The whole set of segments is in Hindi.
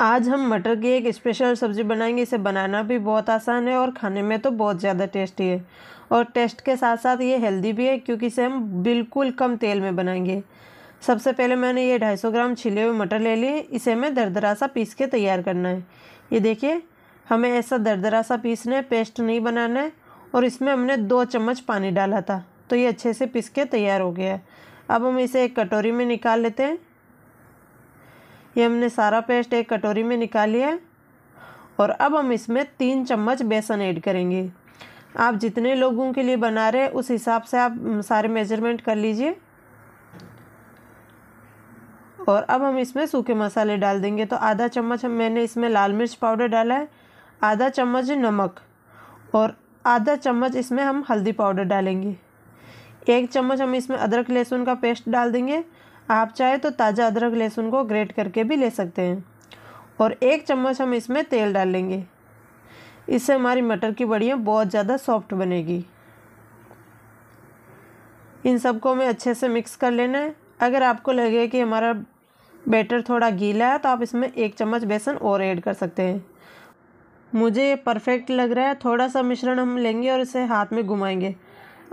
आज हम मटर की एक स्पेशल सब्ज़ी बनाएंगे इसे बनाना भी बहुत आसान है और खाने में तो बहुत ज़्यादा टेस्टी है और टेस्ट के साथ साथ ये हेल्दी भी है क्योंकि इसे हम बिल्कुल कम तेल में बनाएंगे सबसे पहले मैंने ये 250 ग्राम छिले हुए मटर ले लिए इसे हमें दरदरा सा पीस के तैयार करना है ये देखिए हमें ऐसा दरदरा सा पीसना है पेस्ट नहीं बनाना है और इसमें हमने दो चम्मच पानी डाला था तो ये अच्छे से पीस के तैयार हो गया है अब हम इसे एक कटोरी में निकाल लेते हैं ये हमने सारा पेस्ट एक कटोरी में निकाल लिया और अब हम इसमें तीन चम्मच बेसन ऐड करेंगे आप जितने लोगों के लिए बना रहे हैं उस हिसाब से आप सारे मेजरमेंट कर लीजिए और अब हम इसमें सूखे मसाले डाल देंगे तो आधा चम्मच हम मैंने इसमें लाल मिर्च पाउडर डाला है आधा चम्मच नमक और आधा चम्मच इसमें हम हल्दी पाउडर डालेंगे एक चम्मच हम इसमें अदरक लहसुन का पेस्ट डाल देंगे आप चाहे तो ताज़ा अदरक लहसुन को ग्रेट करके भी ले सकते हैं और एक चम्मच हम इसमें तेल डाल लेंगे इससे हमारी मटर की बड़ियाँ बहुत ज़्यादा सॉफ्ट बनेगी इन सबको हमें अच्छे से मिक्स कर लेना है अगर आपको लगे कि हमारा बैटर थोड़ा गीला है तो आप इसमें एक चम्मच बेसन और ऐड कर सकते हैं मुझे ये परफेक्ट लग रहा है थोड़ा सा मिश्रण हम लेंगे और इसे हाथ में घुमाएंगे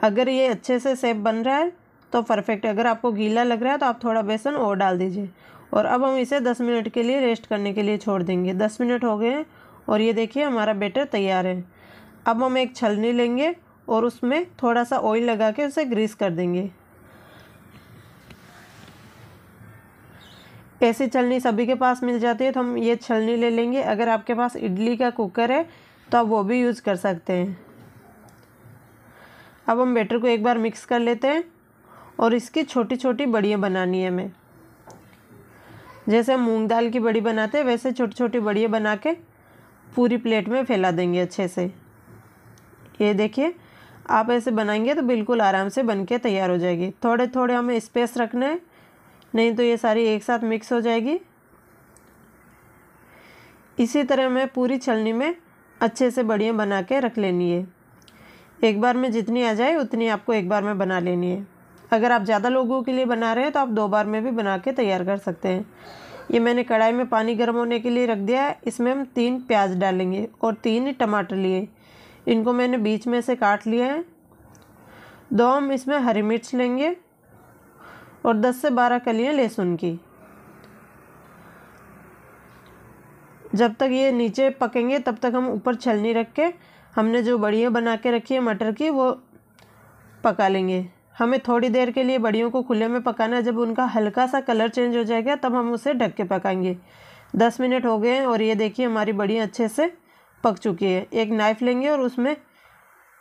अगर ये अच्छे से सेप बन रहा है तो परफेक्ट अगर आपको गीला लग रहा है तो आप थोड़ा बेसन और डाल दीजिए और अब हम इसे दस मिनट के लिए रेस्ट करने के लिए छोड़ देंगे दस मिनट हो गए हैं और ये देखिए हमारा बैटर तैयार है अब हम एक छलनी लेंगे और उसमें थोड़ा सा ऑयल लगा के उसे ग्रीस कर देंगे ऐसी छलनी सभी के पास मिल जाती है तो हम ये छलनी ले लेंगे अगर आपके पास इडली का कुकर है तो आप वो भी यूज़ कर सकते हैं अब हम बैटर को एक बार मिक्स कर लेते हैं और इसकी छोटी छोटी बड़ियाँ बनानी है हमें जैसे मूंग दाल की बड़ी बनाते हैं वैसे छोटी छोटी बड़ियाँ बना के पूरी प्लेट में फैला देंगे अच्छे से ये देखिए आप ऐसे बनाएंगे तो बिल्कुल आराम से बन के तैयार हो जाएगी थोड़े थोड़े हमें स्पेस रखना है नहीं तो ये सारी एक साथ मिक्स हो जाएगी इसी तरह हमें पूरी छलनी में अच्छे से बड़ियाँ बना के रख लेनी है एक बार में जितनी आ जाए उतनी आपको एक बार में बना लेनी है अगर आप ज़्यादा लोगों के लिए बना रहे हैं तो आप दो बार में भी बना के तैयार कर सकते हैं ये मैंने कढ़ाई में पानी गर्म होने के लिए रख दिया है इसमें हम तीन प्याज डालेंगे और तीन टमाटर लिए इनको मैंने बीच में से काट लिया है दो हम इसमें हरी मिर्च लेंगे और दस से बारह कलियाँ लहसुन की जब तक ये नीचे पकेंगे तब तक हम ऊपर छलनी रख के हमने जो बढ़िया बना के रखी है मटर की वो पका लेंगे हमें थोड़ी देर के लिए बड़ियों को खुले में पकाना जब उनका हल्का सा कलर चेंज हो जाएगा तब हम उसे ढक के पकाएंगे दस मिनट हो गए हैं और ये देखिए हमारी बड़ियाँ अच्छे से पक चुकी है एक नाइफ लेंगे और उसमें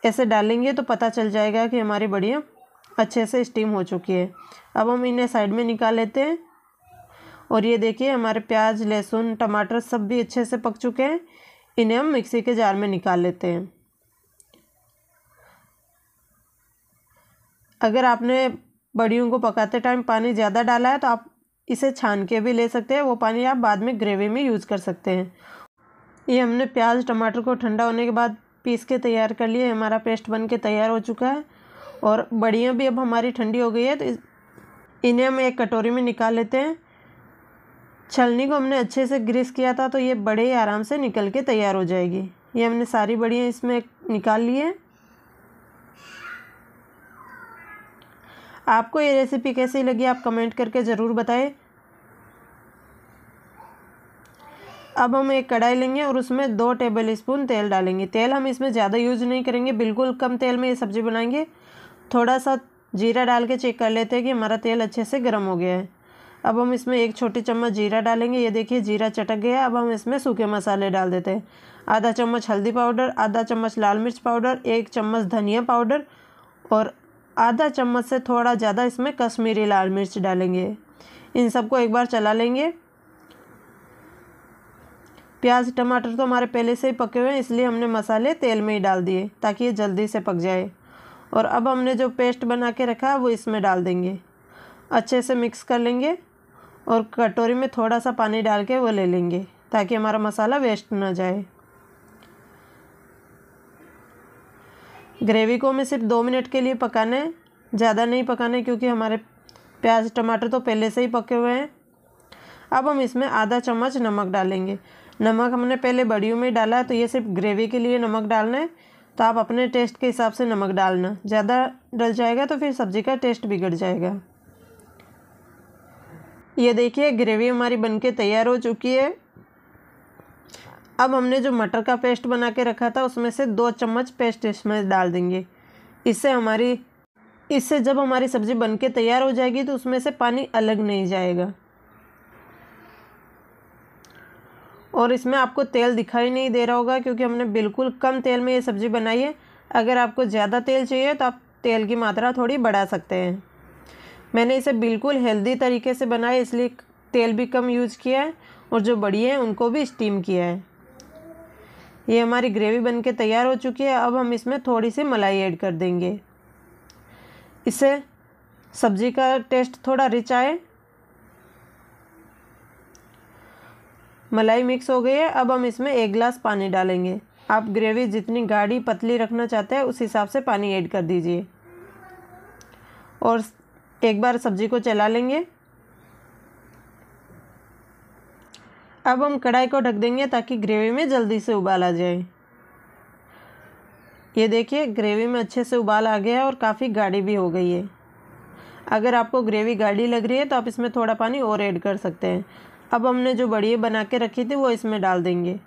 ऐसे डालेंगे तो पता चल जाएगा कि हमारी बड़ियाँ अच्छे से स्टीम हो चुकी है अब हम इन्हें साइड में निकाल लेते हैं और ये देखिए हमारे प्याज लहसुन टमाटर सब भी अच्छे से पक चुके हैं इन्हें हम मिक्सी के जार में निकाल लेते हैं अगर आपने बड़ियों को पकाते टाइम पानी ज़्यादा डाला है तो आप इसे छान के भी ले सकते हैं वो पानी आप बाद में ग्रेवी में यूज़ कर सकते हैं ये हमने प्याज टमाटर को ठंडा होने के बाद पीस के तैयार कर लिए हमारा पेस्ट बन के तैयार हो चुका है और बड़ियाँ भी अब हमारी ठंडी हो गई है तो इन्हें हम एक कटोरी में निकाल लेते हैं छलनी को हमने अच्छे से ग्रीस किया था तो ये बड़े आराम से निकल के तैयार हो जाएगी ये हमने सारी बड़ियाँ इसमें निकाल लिए आपको ये रेसिपी कैसी लगी आप कमेंट करके ज़रूर बताएं अब हम एक कढ़ाई लेंगे और उसमें दो टेबल स्पून तेल डालेंगे तेल हम इसमें ज़्यादा यूज़ नहीं करेंगे बिल्कुल कम तेल में ये सब्ज़ी बनाएंगे थोड़ा सा जीरा डाल के चेक कर लेते हैं कि हमारा तेल अच्छे से गर्म हो गया है अब हम इसमें एक छोटी चम्मच जीरा डालेंगे ये देखिए जीरा चटक गया अब हम इसमें सूखे मसाले डाल देते हैं आधा चम्मच हल्दी पाउडर आधा चम्मच लाल मिर्च पाउडर एक चम्मच धनिया पाउडर और आधा चम्मच से थोड़ा ज़्यादा इसमें कश्मीरी लाल मिर्च डालेंगे इन सबको एक बार चला लेंगे प्याज टमाटर तो हमारे पहले से ही पके हुए हैं इसलिए हमने मसाले तेल में ही डाल दिए ताकि ये जल्दी से पक जाए और अब हमने जो पेस्ट बना के रखा है वो इसमें डाल देंगे अच्छे से मिक्स कर लेंगे और कटोरी में थोड़ा सा पानी डाल के वो ले लेंगे ताकि हमारा मसाला वेस्ट ना जाए ग्रेवी को हमें सिर्फ दो मिनट के लिए पकाना है ज़्यादा नहीं पकाना है क्योंकि हमारे प्याज टमाटर तो पहले से ही पके हुए हैं अब हम इसमें आधा चम्मच नमक डालेंगे नमक हमने पहले बड़ियों में डाला है तो ये सिर्फ ग्रेवी के लिए नमक डालना है तो आप अपने टेस्ट के हिसाब से नमक डालना ज़्यादा डल जाएगा तो फिर सब्ज़ी का टेस्ट बिगड़ जाएगा ये देखिए ग्रेवी हमारी बनके तैयार हो चुकी है अब हमने जो मटर का पेस्ट बना के रखा था उसमें से दो चम्मच पेस्ट इसमें डाल देंगे इससे हमारी इससे जब हमारी सब्ज़ी बन के तैयार हो जाएगी तो उसमें से पानी अलग नहीं जाएगा और इसमें आपको तेल दिखाई नहीं दे रहा होगा क्योंकि हमने बिल्कुल कम तेल में ये सब्ज़ी बनाई है अगर आपको ज़्यादा तेल चाहिए तो आप तेल की मात्रा थोड़ी बढ़ा सकते हैं मैंने इसे बिल्कुल हेल्दी तरीके से बनाया इसलिए तेल भी कम यूज़ किया है और जो बड़ी है उनको भी स्टीम किया है ये हमारी ग्रेवी बनके तैयार हो चुकी है अब हम इसमें थोड़ी सी मलाई ऐड कर देंगे इससे सब्ज़ी का टेस्ट थोड़ा रिच आए मलाई मिक्स हो गई है अब हम इसमें एक गिलास पानी डालेंगे आप ग्रेवी जितनी गाढ़ी पतली रखना चाहते हैं उस हिसाब से पानी ऐड कर दीजिए और एक बार सब्ज़ी को चला लेंगे अब हम कढ़ाई को ढक देंगे ताकि ग्रेवी में जल्दी से उबाल आ जाए ये देखिए ग्रेवी में अच्छे से उबाल आ गया है और काफ़ी गाढ़ी भी हो गई है अगर आपको ग्रेवी गाढ़ी लग रही है तो आप इसमें थोड़ा पानी और ऐड कर सकते हैं अब हमने जो बढ़िया बना के रखी थी वो इसमें डाल देंगे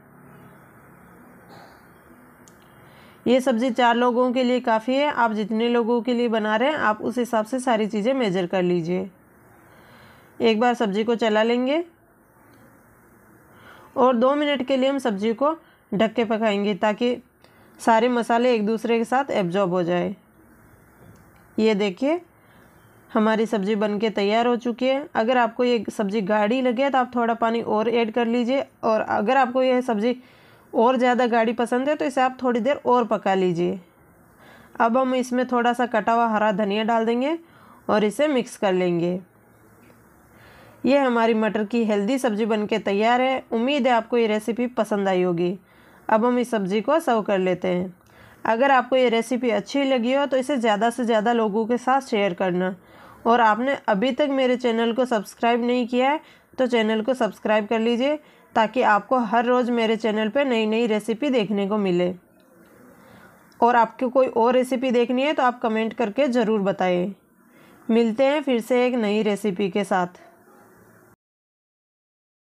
ये सब्ज़ी चार लोगों के लिए काफ़ी है आप जितने लोगों के लिए बना रहे हैं आप उस हिसाब से सारी चीज़ें मेजर कर लीजिए एक बार सब्ज़ी को चला लेंगे और दो मिनट के लिए हम सब्जी को ढक के पकाएंगे ताकि सारे मसाले एक दूसरे के साथ एब्जॉर्ब हो जाए ये देखिए हमारी सब्ज़ी बन के तैयार हो चुकी है अगर आपको ये सब्ज़ी गाढ़ी लगे तो आप थोड़ा पानी और ऐड कर लीजिए और अगर आपको यह सब्ज़ी और ज़्यादा गाढ़ी पसंद है तो इसे आप थोड़ी देर और पका लीजिए अब हम इसमें थोड़ा सा कटा हुआ हरा धनिया डाल देंगे और इसे मिक्स कर लेंगे ये हमारी मटर की हेल्दी सब्ज़ी बनके तैयार है उम्मीद है आपको ये रेसिपी पसंद आई होगी अब हम इस सब्ज़ी को सर्व कर लेते हैं अगर आपको ये रेसिपी अच्छी लगी हो तो इसे ज़्यादा से ज़्यादा लोगों के साथ शेयर करना और आपने अभी तक मेरे चैनल को सब्सक्राइब नहीं किया है तो चैनल को सब्सक्राइब कर लीजिए ताकि आपको हर रोज़ मेरे चैनल पर नई नई रेसिपी देखने को मिले और आपको कोई और रेसिपी देखनी है तो आप कमेंट करके ज़रूर बताइए मिलते हैं फिर से एक नई रेसिपी के साथ